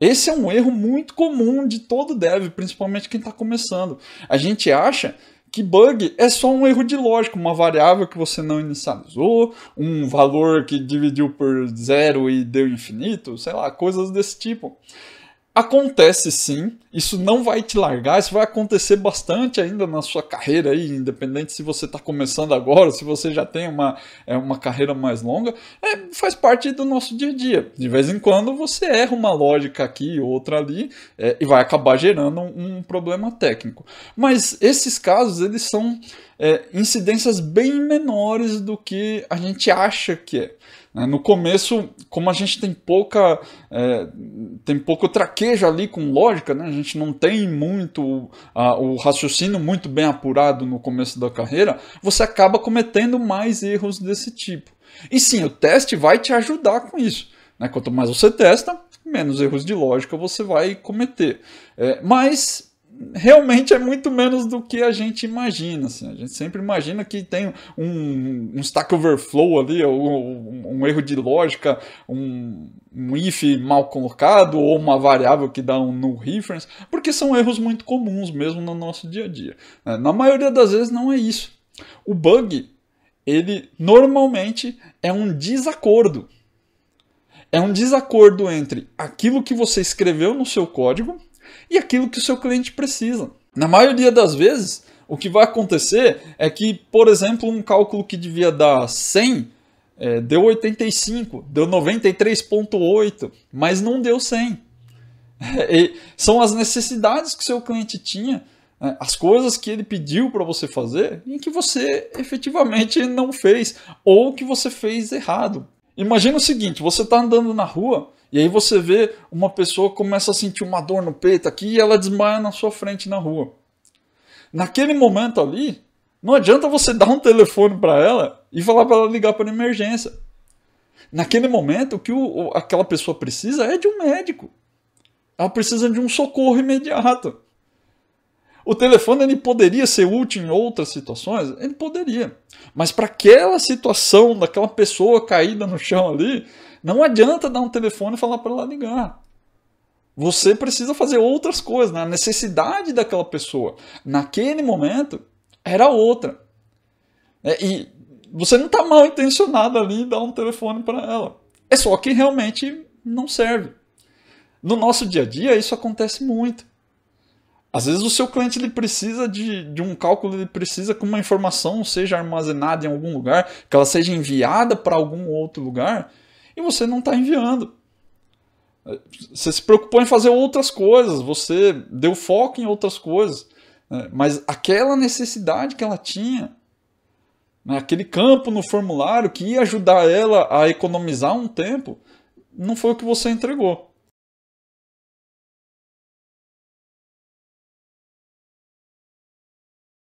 Esse é um erro muito comum de todo dev, principalmente quem está começando. A gente acha que bug é só um erro de lógica, uma variável que você não inicializou, um valor que dividiu por zero e deu infinito, sei lá, coisas desse tipo. Acontece sim, isso não vai te largar, isso vai acontecer bastante ainda na sua carreira aí, independente se você está começando agora, se você já tem uma, é, uma carreira mais longa, é, faz parte do nosso dia a dia. De vez em quando você erra uma lógica aqui, outra ali, é, e vai acabar gerando um, um, problema técnico. Mas esses casos, eles são é, incidências bem menores do que a gente acha que é. Né? No começo, como a gente tem pouca é, tem pouco traquejo ali com lógica, né? a gente não tem muito a, o raciocínio muito bem apurado no começo da carreira, você acaba cometendo mais erros desse tipo. E sim, o teste vai te ajudar com isso. Né? Quanto mais você testa, menos erros de lógica você vai cometer. É, mas realmente é muito menos do que a gente imagina. Assim. A gente sempre imagina que tem um, um stack overflow ali, um, um erro de lógica, um, um, if mal colocado, ou uma variável que dá um null reference, porque são erros muito comuns mesmo no nosso dia a dia. Né? Na maioria das vezes não é isso. O bug, ele normalmente é um desacordo. É um desacordo entre aquilo que você escreveu no seu código e aquilo que o seu cliente precisa. Na maioria das vezes, o que vai acontecer é que, por exemplo, um cálculo que devia dar 100 é, deu 85, deu 93,8, mas não deu 100. E são as necessidades que seu cliente tinha, né, as coisas que ele pediu para você fazer e que você efetivamente não fez ou que você fez errado. Imagina o seguinte: você está andando na rua e aí você vê uma pessoa começa a sentir uma dor no peito aqui e ela desmaia na sua frente na rua. Naquele momento ali, não adianta você dar um telefone para ela e falar para ela ligar para emergência. Naquele momento, o que o, aquela pessoa precisa é de um médico. Ela precisa de um socorro imediato. O telefone ele poderia ser útil em outras situações? Ele poderia. Mas para aquela situação daquela pessoa caída no chão ali, não adianta dar um telefone e falar para ela ligar. Você precisa fazer outras coisas. Né? A necessidade daquela pessoa naquele momento era outra. É, e você não está mal intencionado ali dar um telefone para ela. É só que realmente não serve. No nosso dia a dia, isso acontece muito. Às vezes o seu cliente ele precisa de, de um cálculo, ele precisa que uma informação seja armazenada em algum lugar, que ela seja enviada para algum outro lugar, e você não está enviando. Você se preocupou em fazer outras coisas, você deu foco em outras coisas, né? mas aquela necessidade que ela tinha, né? aquele campo no formulário que ia ajudar ela a economizar um tempo, não foi o que você entregou.